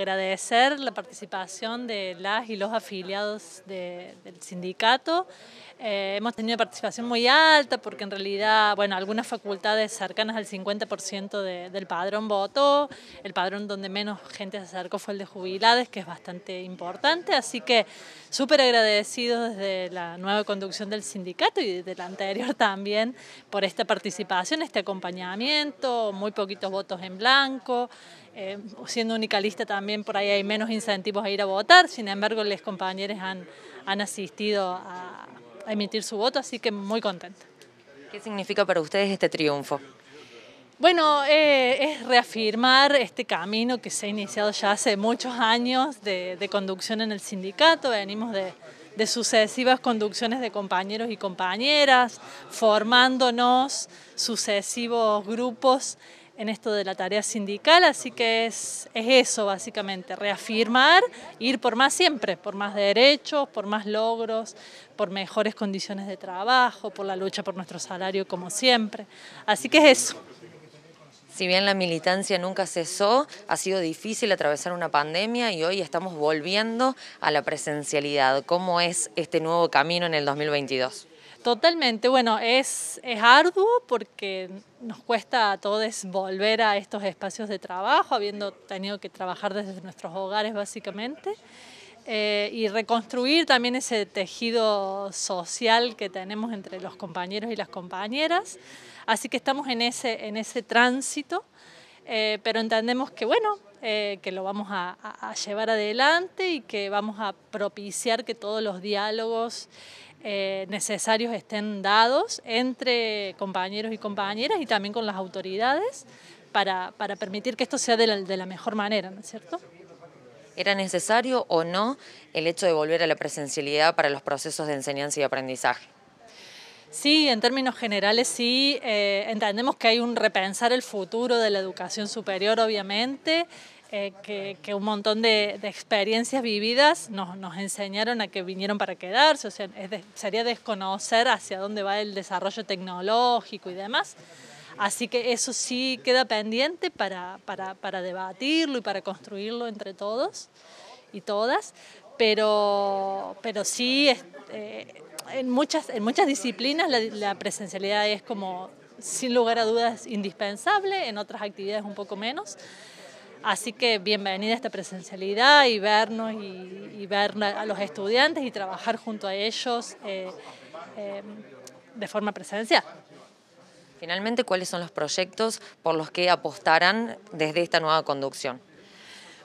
Agradecer la participación de las y los afiliados del sindicato. Eh, hemos tenido participación muy alta porque en realidad, bueno, algunas facultades cercanas al 50% del padrón votó. El padrón donde menos gente se acercó fue el de jubilades, que es bastante importante. Así que súper agradecidos desde la nueva conducción del sindicato y desde la anterior también por esta participación, este acompañamiento, muy poquitos votos en blanco eh, siendo unicalista también por ahí hay menos incentivos a ir a votar, sin embargo los compañeros han, han asistido a, emitir su voto, así que muy contenta. ¿Qué significa para ustedes este triunfo? Bueno, eh, es reafirmar este camino que se ha iniciado ya hace muchos años de, conducción en el sindicato. Venimos de, de, sucesivas conducciones de compañeros y compañeras, formándonos sucesivos grupos en esto de la tarea sindical, así que es, es eso básicamente, reafirmar, ir por más siempre, por más derechos, por más logros, por mejores condiciones de trabajo, por la lucha por nuestro salario como siempre. Así que es eso. Si bien la militancia nunca cesó, ha sido difícil atravesar una pandemia y hoy estamos volviendo a la presencialidad. ¿Cómo es este nuevo camino en el 2022? Totalmente, bueno, es, es arduo porque nos cuesta a todos volver a estos espacios de trabajo, habiendo tenido que trabajar desde nuestros hogares básicamente, eh, y reconstruir también ese tejido social que tenemos entre los compañeros y las compañeras. Así que estamos en ese, en ese tránsito, eh, pero entendemos que, bueno, eh, que lo vamos a, llevar adelante y que vamos a propiciar que todos los diálogos eh, necesarios estén dados entre compañeros y compañeras y también con las autoridades para, para permitir que esto sea de la, de la mejor manera, ¿no es cierto? ¿Era necesario o no el hecho de volver a la presencialidad para los procesos de enseñanza y aprendizaje? Sí, en términos generales sí, eh, entendemos que hay un repensar el futuro de la educación superior, obviamente. Eh, que, un montón de, experiencias vividas nos, enseñaron a que vinieron para quedarse, o sea, sería desconocer hacia dónde va el desarrollo tecnológico y demás. Así que eso sí queda pendiente para, para, debatirlo y para construirlo entre todos y todas, pero, pero sí... Eh, en muchas, en muchas disciplinas la, presencialidad es como, sin lugar a dudas, indispensable, en otras actividades un poco menos. Así que bienvenida a esta presencialidad y vernos y, ver a los estudiantes y trabajar junto a ellos eh, eh, de forma presencial. Finalmente, ¿cuáles son los proyectos por los que apostarán desde esta nueva conducción?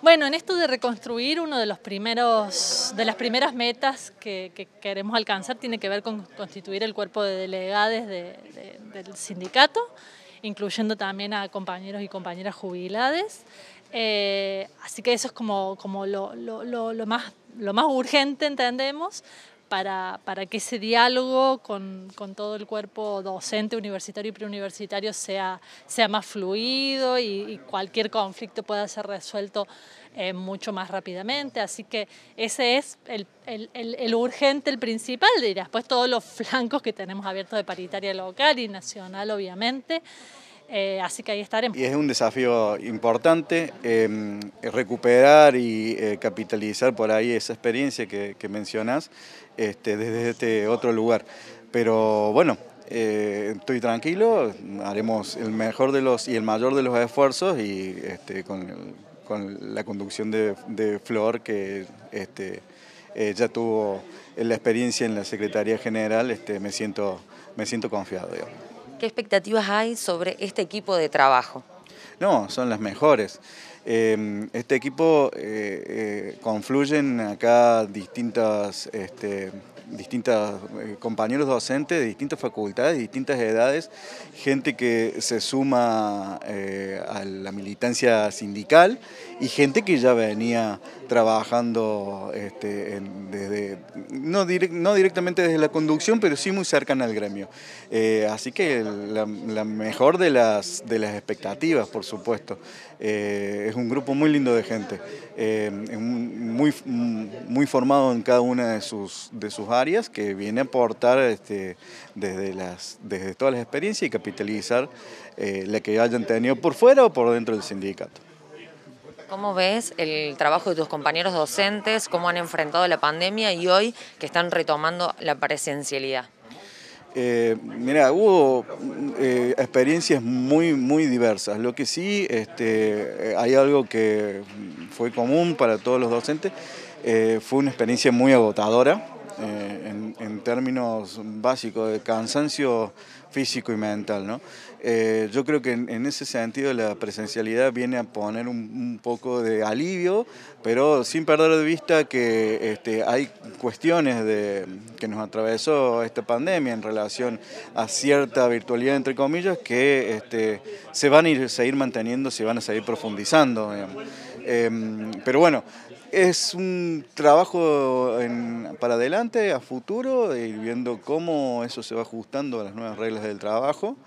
Bueno, en esto de reconstruir, uno de los primeros, de las primeras metas que, queremos alcanzar tiene que ver con constituir el cuerpo de delegades del sindicato, incluyendo también a compañeros y compañeras jubilades. Eh, así que eso es como, más, lo más urgente, entendemos, para, para que ese diálogo con, todo el cuerpo docente, universitario y preuniversitario sea, sea más fluido y, cualquier conflicto pueda ser resuelto eh, mucho más rápidamente. Así que ese es el, urgente, el principal, y después todos los flancos que tenemos abiertos de paritaria local y nacional, obviamente. Eh, así que ahí estaremos. Y es un desafío importante em, recuperar y eh, capitalizar por ahí esa experiencia que, mencionas este, desde este otro lugar. Pero bueno, eh, estoy tranquilo, haremos el mejor de los y el mayor de los esfuerzos y este, con, la conducción de, Flor que este, ya tuvo la experiencia en la Secretaría General, me, siento, me siento confiado. ¿Qué expectativas hay sobre este equipo de trabajo? No, son las mejores. Em, este equipo eh, eh, confluyen acá distintas... Este, distintos eh, compañeros docentes de distintas facultades, de distintas edades, gente que se suma a la militancia sindical y gente que ya venía trabajando este, desde, no, directamente desde la conducción, pero sí muy cercana al gremio. así que la, mejor de de las expectativas, por supuesto. Eh, es un grupo muy lindo de gente, eh, muy, formado en cada una de sus, de sus áreas, que viene a aportar este, desde, las, desde todas las experiencias y capitalizar eh, la que hayan tenido por fuera o por dentro del sindicato. ¿Cómo ves el trabajo de tus compañeros docentes? ¿Cómo han enfrentado la pandemia y hoy que están retomando la presencialidad? Eh, mira, hubo eh, experiencias muy, muy diversas. Lo que sí, este, eh, hay algo que fue común para todos los docentes, fue una experiencia muy agotadora, eh, en, términos básicos de cansancio físico y mental. ¿no? Eh, yo creo que en, ese sentido la presencialidad viene a poner un, poco de alivio, pero sin perder de vista que este, hay cuestiones de, que nos atravesó esta pandemia en relación a cierta virtualidad, entre comillas, que este, se van a ir, seguir manteniendo, se van a seguir profundizando. Em, pero bueno, es un trabajo para adelante, a futuro, y viendo cómo eso se va ajustando a las nuevas reglas del trabajo.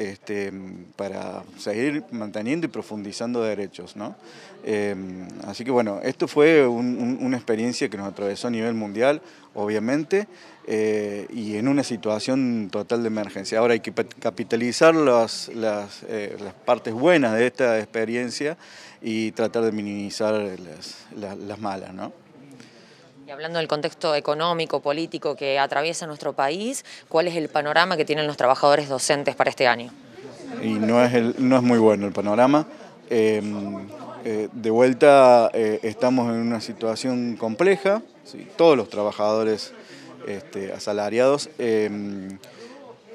Este, para seguir manteniendo y profundizando derechos. ¿no? Em, así que bueno, esto fue una experiencia que nos atravesó a nivel mundial, obviamente, eh, y en una situación total de emergencia. Ahora hay que capitalizar eh, las, partes buenas de esta experiencia y tratar de minimizar las, las malas. ¿no? hablando del contexto económico, político que atraviesa nuestro país, ¿cuál es el panorama que tienen los trabajadores docentes para este año? Y no es, no es muy bueno el panorama. Em, eh, de vuelta eh, estamos en una situación compleja, todos los trabajadores este, asalariados. Em,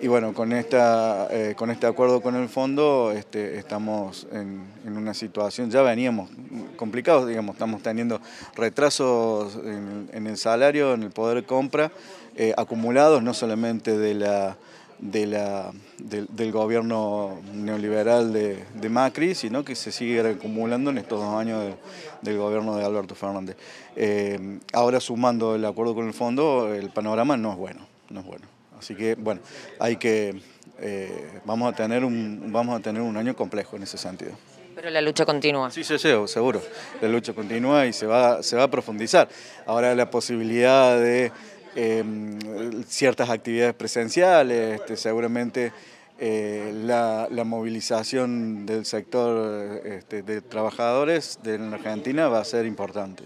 y bueno, con, esta, eh, con este acuerdo con el fondo este, estamos en, una situación, ya veníamos complicados, digamos, estamos teniendo retrasos en, el salario, en el poder de compra, eh, acumulados no solamente de la, de la, del gobierno neoliberal de, Macri, sino que se sigue acumulando en estos dos años del gobierno de Alberto Fernández. Eh, ahora sumando el acuerdo con el fondo, el panorama no es bueno, no es bueno. Así que, bueno, hay que, eh, vamos, a tener un, vamos a tener un año complejo en ese sentido. Pero la lucha continúa. Sí, sí, seguro. La lucha continúa y se va, se va a profundizar. Ahora la posibilidad de em, ciertas actividades presenciales, este, seguramente eh, la, la, movilización del sector este, de trabajadores de Argentina va a ser importante.